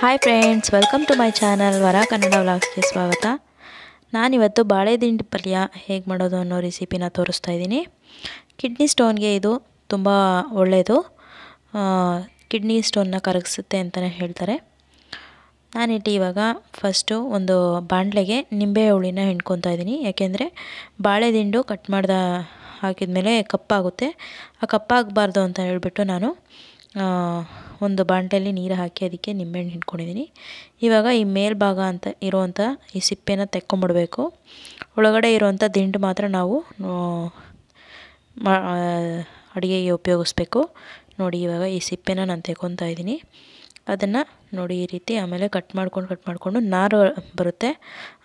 hi friends welcome to my channel ವರ ಕನ್ನಡ ವ್ಲಾಗ್ಸ್ಗೆ ಸ್ವಾಗತ ನಾನಿವತ್ತು ಬಾಳೆದಿಂಡಿ ಪಲ್ಯ ಹೇಗೆ ಮಾಡೋದು ಅನ್ನೋ ರೆಸಿಪಿನ ತೋರಿಸ್ತಾ ಇದ್ದೀನಿ ಕಿಡ್ನಿ ಸ್ಟೋನ್ಗೆ ಇದು ತುಂಬ ಒಳ್ಳೆಯದು ಕಿಡ್ನಿ ಸ್ಟೋನ್ನ ಕರಗಿಸುತ್ತೆ ಅಂತಲೇ ಹೇಳ್ತಾರೆ ನಾನಿಟ್ಟು ಇವಾಗ ಫಸ್ಟು ಒಂದು ಬಾಣಲೆಗೆ ನಿಂಬೆ ಹುಳಿನ ಹಿಂಡ್ಕೊತಾ ಇದ್ದೀನಿ ಯಾಕೆಂದರೆ ಬಾಳೆದಿಂಡು ಕಟ್ ಮಾಡ್ದ ಹಾಕಿದ ಮೇಲೆ ಕಪ್ಪಾಗುತ್ತೆ ಆ ಕಪ್ಪಾಗಬಾರ್ದು ಅಂತ ಹೇಳಿಬಿಟ್ಟು ನಾನು ಒಂದು ಬಾಣಲೆಯಲ್ಲಿ ನೀರು ಹಾಕಿ ಅದಕ್ಕೆ ನಿಂಬೆಹಣ್ಣು ಹಿಂಡ್ಕೊಂಡಿದ್ದೀನಿ ಇವಾಗ ಈ ಮೇಲ್ಭಾಗ ಅಂತ ಇರುವಂಥ ಈ ಸಿಪ್ಪೆನ ತೆಕ್ಕೊಂಬಿಡಬೇಕು ಒಳಗಡೆ ಇರುವಂಥ ದಿಂಡು ಮಾತ್ರ ನಾವು ಅಡುಗೆಗೆ ಉಪಯೋಗಿಸ್ಬೇಕು ನೋಡಿ ಇವಾಗ ಈ ಸಿಪ್ಪೆನ ನಾನು ತೆಕ್ಕೊತಾ ಇದ್ದೀನಿ ಅದನ್ನು ನೋಡಿ ಈ ರೀತಿ ಆಮೇಲೆ ಕಟ್ ಮಾಡ್ಕೊಂಡು ಕಟ್ ಮಾಡಿಕೊಂಡು ನಾರು ಬರುತ್ತೆ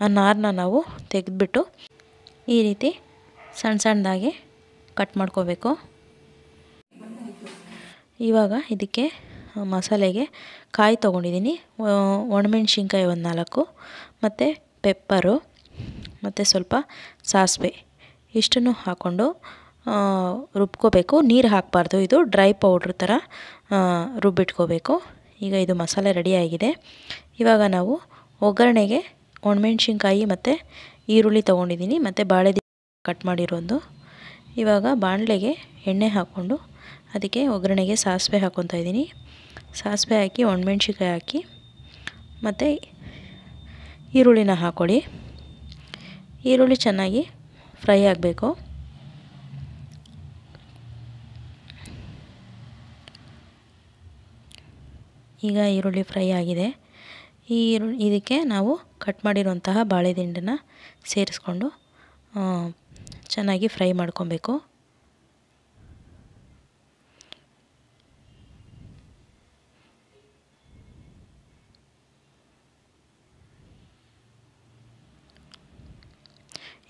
ಆ ನಾರನ್ನ ನಾವು ತೆಗೆದುಬಿಟ್ಟು ಈ ರೀತಿ ಸಣ್ಣ ಸಣ್ಣದಾಗಿ ಕಟ್ ಮಾಡ್ಕೋಬೇಕು ಇವಾಗ ಇದಕ್ಕೆ ಮಸಾಲೆಗೆ ಕಾಯಿ ತೊಗೊಂಡಿದ್ದೀನಿ ಒಣಮೆಣ್ಸಿನ್ಕಾಯಿ ಒಂದು ನಾಲ್ಕು ಮತ್ತು ಪೆಪ್ಪರು ಮತ್ತು ಸ್ವಲ್ಪ ಸಾಸಿವೆ ಇಷ್ಟನ್ನು ಹಾಕ್ಕೊಂಡು ರುಬ್ಕೋಬೇಕು ನೀರು ಹಾಕಬಾರ್ದು ಇದು ಡ್ರೈ ಪೌಡ್ರ್ ಥರ ರುಬ್ಬಿಟ್ಕೋಬೇಕು ಈಗ ಇದು ಮಸಾಲೆ ರೆಡಿಯಾಗಿದೆ ಇವಾಗ ನಾವು ಒಗ್ಗರಣೆಗೆ ಒಣಮೆಣ್ಸಿನ್ಕಾಯಿ ಮತ್ತು ಈರುಳ್ಳಿ ತೊಗೊಂಡಿದ್ದೀನಿ ಮತ್ತು ಬಾಳೆ ಕಟ್ ಮಾಡಿರೋದು ಇವಾಗ ಬಾಣಲೆಗೆ ಎಣ್ಣೆ ಹಾಕ್ಕೊಂಡು ಅದಕ್ಕೆ ಒಗ್ಗರಣೆಗೆ ಸಾಸಿವೆ ಹಾಕ್ಕೊತಾ ಇದ್ದೀನಿ ಸಾಸಿವೆ ಹಾಕಿ ಒಣಮೆಣ್ಸಿಕಾಯಿ ಹಾಕಿ ಮತ್ತು ಈರುಳ್ಳಿನ ಹಾಕೊಳ್ಳಿ ಈರುಳ್ಳಿ ಚೆನ್ನಾಗಿ ಫ್ರೈ ಆಗಬೇಕು ಈಗ ಈರುಳ್ಳಿ ಫ್ರೈ ಆಗಿದೆ ಈ ಈರುಳ್ಳಿ ಇದಕ್ಕೆ ನಾವು ಕಟ್ ಮಾಡಿರುವಂತಹ ಬಾಳೆದಿಂಡನ್ನು ಸೇರಿಸ್ಕೊಂಡು ಚೆನ್ನಾಗಿ ಫ್ರೈ ಮಾಡ್ಕೊಬೇಕು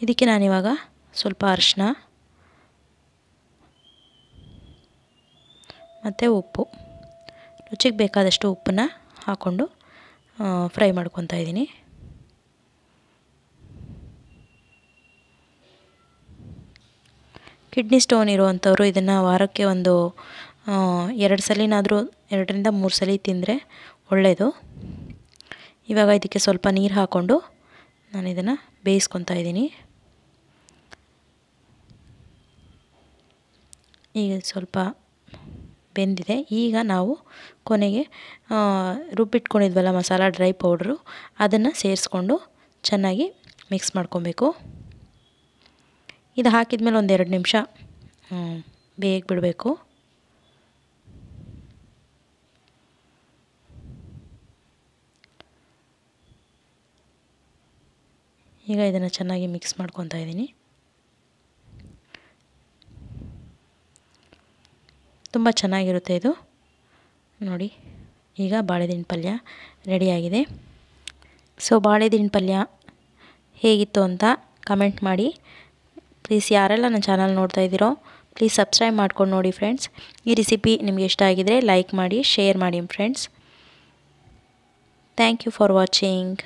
ಇದಕ್ಕೆ ನಾನಿವಾಗ ಸ್ವಲ್ಪ ಅರಿಶಿನ ಮತ್ತು ಉಪ್ಪು ರುಚಿಗೆ ಬೇಕಾದಷ್ಟು ಉಪ್ಪನ್ನು ಹಾಕ್ಕೊಂಡು ಫ್ರೈ ಮಾಡ್ಕೊತಾ ಇದ್ದೀನಿ ಕಿಡ್ನಿ ಸ್ಟೋನ್ ಇರುವಂಥವ್ರು ಇದನ್ನು ವಾರಕ್ಕೆ ಒಂದು ಎರಡು ಸಲಿನಾದರೂ ಎರಡರಿಂದ ಮೂರು ಸಲ ತಿಂದರೆ ಒಳ್ಳೆಯದು ಇವಾಗ ಇದಕ್ಕೆ ಸ್ವಲ್ಪ ನೀರು ಹಾಕ್ಕೊಂಡು ನಾನು ಇದನ್ನು ಬೇಯಿಸ್ಕೊತಾ ಇದ್ದೀನಿ ಈಗ ಸ್ವಲ್ಪ ಬೆಂದಿದೆ ಈಗ ನಾವು ಕೊನೆಗೆ ರುಬ್ಬಿಟ್ಕೊಂಡಿದ್ವಲ್ಲ ಮಸಾಲ ಡ್ರೈ ಪೌಡ್ರು ಅದನ್ನು ಸೇರಿಸ್ಕೊಂಡು ಚೆನ್ನಾಗಿ ಮಿಕ್ಸ್ ಮಾಡ್ಕೊಬೇಕು ಇದು ಹಾಕಿದ ಮೇಲೆ ಎರಡು ನಿಮಿಷ ಬೇಗ ಬಿಡಬೇಕು ಈಗ ಇದನ್ನು ಚೆನ್ನಾಗಿ ಮಿಕ್ಸ್ ಮಾಡ್ಕೊತಾ ಇದ್ದೀನಿ ತುಂಬ ಚೆನ್ನಾಗಿರುತ್ತೆ ಇದು ನೋಡಿ ಈಗ ಬಾಳೆದಿನ ಪಲ್ಯ ರೆಡಿಯಾಗಿದೆ ಸೊ ಬಾಳೆದಿನ ಪಲ್ಯ ಹೇಗಿತ್ತು ಅಂತ ಕಮೆಂಟ್ ಮಾಡಿ ಪ್ಲೀಸ್ ಯಾರೆಲ್ಲ ನನ್ನ ಚಾನಲ್ ನೋಡ್ತಾ ಇದ್ದೀರೋ ಪ್ಲೀಸ್ ಸಬ್ಸ್ಕ್ರೈಬ್ ಮಾಡ್ಕೊಂಡು ನೋಡಿ ಫ್ರೆಂಡ್ಸ್ ಈ ರೆಸಿಪಿ ನಿಮಗೆ ಇಷ್ಟ ಆಗಿದರೆ ಲೈಕ್ ಮಾಡಿ ಶೇರ್ ಮಾಡಿ friends thank you for watching